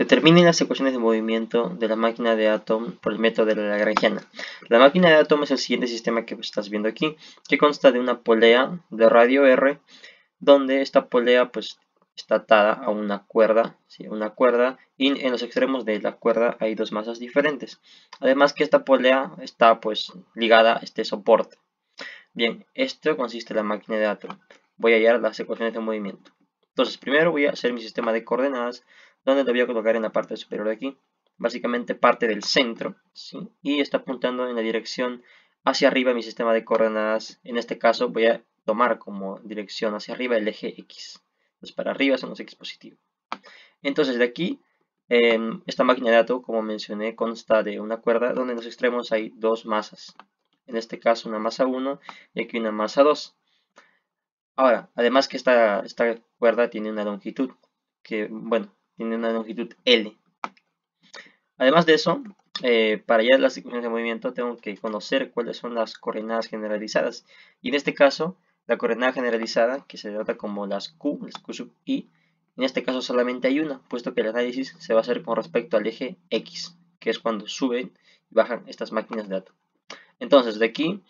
Determinen las ecuaciones de movimiento de la máquina de Atom por el método de la Lagrangiana. La máquina de Atom es el siguiente sistema que estás viendo aquí, que consta de una polea de radio R, donde esta polea pues, está atada a una cuerda, una cuerda, y en los extremos de la cuerda hay dos masas diferentes. Además que esta polea está pues, ligada a este soporte. Bien, esto consiste en la máquina de Atom. Voy a hallar las ecuaciones de movimiento. Entonces, primero voy a hacer mi sistema de coordenadas donde lo voy a colocar en la parte superior de aquí, básicamente parte del centro, ¿sí? y está apuntando en la dirección hacia arriba mi sistema de coordenadas, en este caso voy a tomar como dirección hacia arriba el eje X, entonces para arriba son los X positivos. Entonces de aquí, em, esta máquina de datos, como mencioné, consta de una cuerda donde en los extremos hay dos masas, en este caso una masa 1 y aquí una masa 2. Ahora, además que esta, esta cuerda tiene una longitud, que bueno, tiene una longitud L. Además de eso, eh, para hallar las ecuaciones de movimiento tengo que conocer cuáles son las coordenadas generalizadas. Y en este caso, la coordenada generalizada, que se trata como las Q, las Q sub I, en este caso solamente hay una, puesto que el análisis se va a hacer con respecto al eje X, que es cuando suben y bajan estas máquinas de datos. Entonces, de aquí,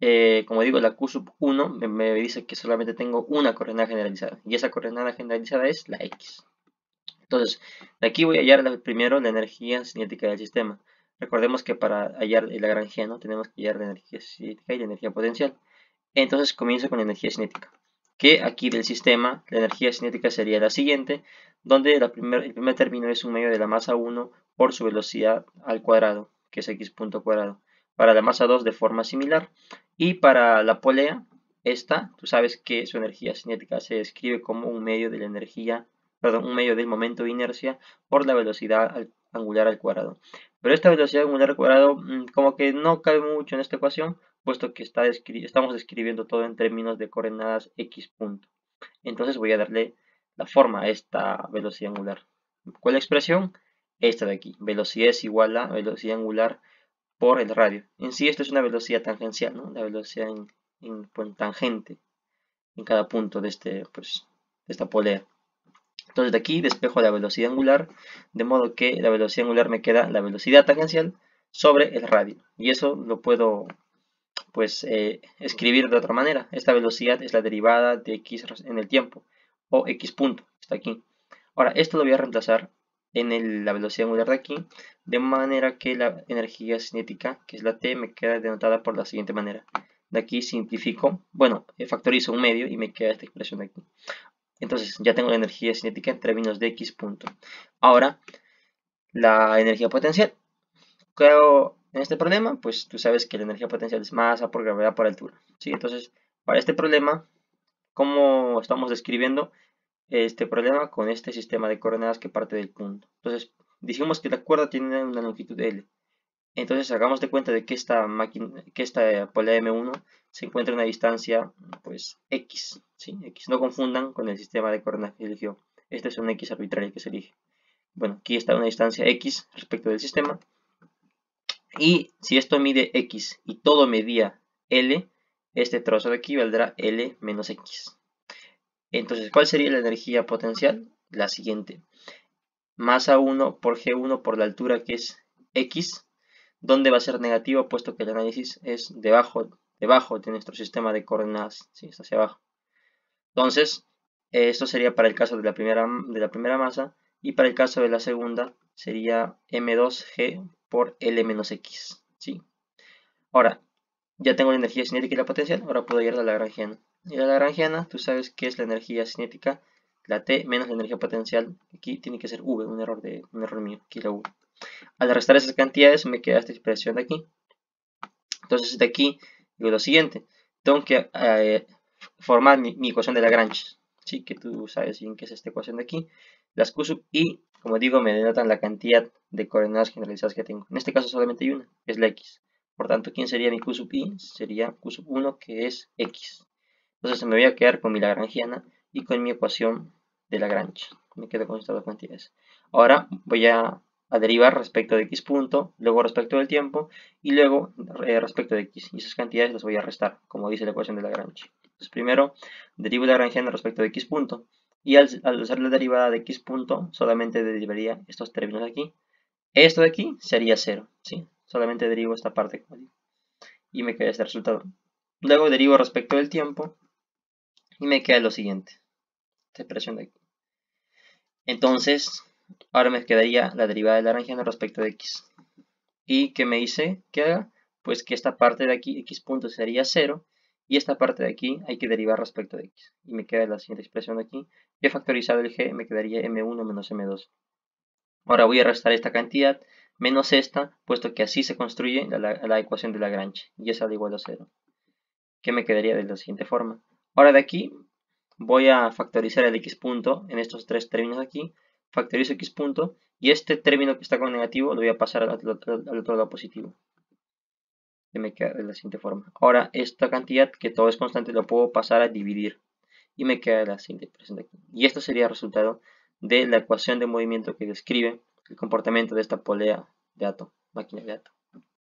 eh, como digo, la Q sub 1 me dice que solamente tengo una coordenada generalizada, y esa coordenada generalizada es la X. Entonces, de aquí voy a hallar primero la energía cinética del sistema. Recordemos que para hallar el lagrangiano tenemos que hallar la energía cinética y la energía potencial. Entonces comienzo con la energía cinética, que aquí del sistema la energía cinética sería la siguiente, donde el primer término es un medio de la masa 1 por su velocidad al cuadrado, que es x punto cuadrado. Para la masa 2 de forma similar. Y para la polea, esta, tú sabes que su energía cinética se describe como un medio de la energía perdón, un medio del momento de inercia por la velocidad angular al cuadrado. Pero esta velocidad angular al cuadrado mm, como que no cabe mucho en esta ecuación, puesto que está estamos describiendo todo en términos de coordenadas x punto. Entonces voy a darle la forma a esta velocidad angular. ¿Cuál expresión? Esta de aquí. Velocidad es igual a velocidad angular por el radio. En sí esto es una velocidad tangencial, ¿no? La velocidad en, pues, tangente en cada punto de, este, pues, de esta polea. Entonces de aquí despejo la velocidad angular, de modo que la velocidad angular me queda la velocidad tangencial sobre el radio. Y eso lo puedo pues eh, escribir de otra manera. Esta velocidad es la derivada de x en el tiempo, o x punto, está aquí. Ahora, esto lo voy a reemplazar en la velocidad angular de aquí, de manera que la energía cinética, que es la t, me queda denotada por la siguiente manera. De aquí simplifico, bueno, eh, factorizo un medio y me queda esta expresión de aquí. Entonces ya tengo la energía cinética en términos de X punto. Ahora, la energía potencial. Creo en este problema, pues tú sabes que la energía potencial es masa por gravedad por altura. ¿sí? Entonces, para este problema, ¿cómo estamos describiendo este problema con este sistema de coordenadas que parte del punto? Entonces, dijimos que la cuerda tiene una longitud L. Entonces, hagamos de cuenta de que esta, máquina, que esta polea M1 se encuentra una distancia pues x, x. No confundan con el sistema de coordenadas que eligió. Este es un x arbitrario que se elige. Bueno, aquí está una distancia x respecto del sistema. Y si esto mide x y todo medía L, este trozo de aquí valdrá L menos X. Entonces, ¿cuál sería la energía potencial? La siguiente. Masa 1 por G1 por la altura que es X, donde va a ser negativo puesto que el análisis es debajo debajo de nuestro sistema de coordenadas, ¿sí? está hacia abajo. Entonces, eh, esto sería para el caso de la, primera, de la primera masa y para el caso de la segunda sería M2G por L menos X, ¿sí? Ahora, ya tengo la energía cinética y la potencial, ahora puedo ir a la Lagrangiana. Y la Lagrangiana, tú sabes que es la energía cinética, la T menos la energía potencial, aquí tiene que ser V, un error, de, un error mío, aquí la V. Al restar esas cantidades me queda esta expresión de aquí. Entonces de aquí digo lo siguiente, tengo que eh, formar mi, ecuación de Lagrange, ¿sí? que tú sabes bien qué es esta ecuación de aquí, las Q sub i, como digo, me denotan la cantidad de coordenadas generalizadas que tengo. En este caso solamente hay una, es la x. Por tanto, ¿quién sería mi Q sub i? Sería Q sub 1, que es x. Entonces me voy a quedar con mi lagrangiana y con mi ecuación de Lagrange. Me quedo con estas dos cantidades. Ahora voy a a derivar respecto de x punto, luego respecto del tiempo y luego eh, respecto de x. Y esas cantidades las voy a restar, como dice la ecuación de Lagrange. Entonces primero derivo lagrange respecto de x punto y al, usar la derivada de x punto solamente derivaría estos términos aquí. Esto de aquí sería 0, ¿sí? solamente derivo esta parte y me queda este resultado. Luego derivo respecto del tiempo y me queda lo siguiente. Esta expresión de aquí. Entonces, Ahora me quedaría la derivada de con respecto de x. ¿Y qué me dice que haga? Pues que esta parte de aquí, x punto sería 0, y esta parte de aquí hay que derivar respecto de x. Y me queda la siguiente expresión aquí. He factorizado el g, me quedaría m1 menos m2. Ahora voy a restar esta cantidad menos esta, puesto que así se construye la, ecuación de Lagrange, y esa da igual a 0. Que me quedaría de la siguiente forma. Ahora de aquí voy a factorizar el x punto en estos tres términos aquí, factorizo x punto y este término que está con negativo lo voy a pasar al, otro lado positivo. y me queda de la siguiente forma. Ahora esta cantidad que todo es constante lo puedo pasar a dividir y me queda de la siguiente presente aquí. Y esto sería el resultado de la ecuación de movimiento que describe el comportamiento de esta polea de ato, máquina de ato.